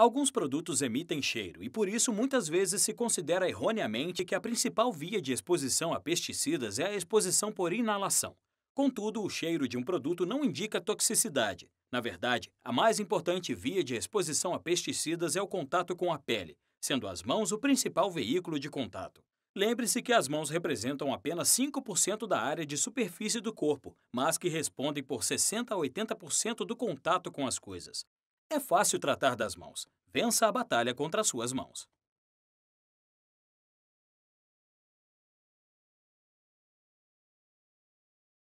Alguns produtos emitem cheiro e, por isso, muitas vezes se considera erroneamente que a principal via de exposição a pesticidas é a exposição por inalação. Contudo, o cheiro de um produto não indica toxicidade. Na verdade, a mais importante via de exposição a pesticidas é o contato com a pele, sendo as mãos o principal veículo de contato. Lembre-se que as mãos representam apenas 5% da área de superfície do corpo, mas que respondem por 60 a 80% do contato com as coisas. É fácil tratar das mãos. Vença a batalha contra as suas mãos.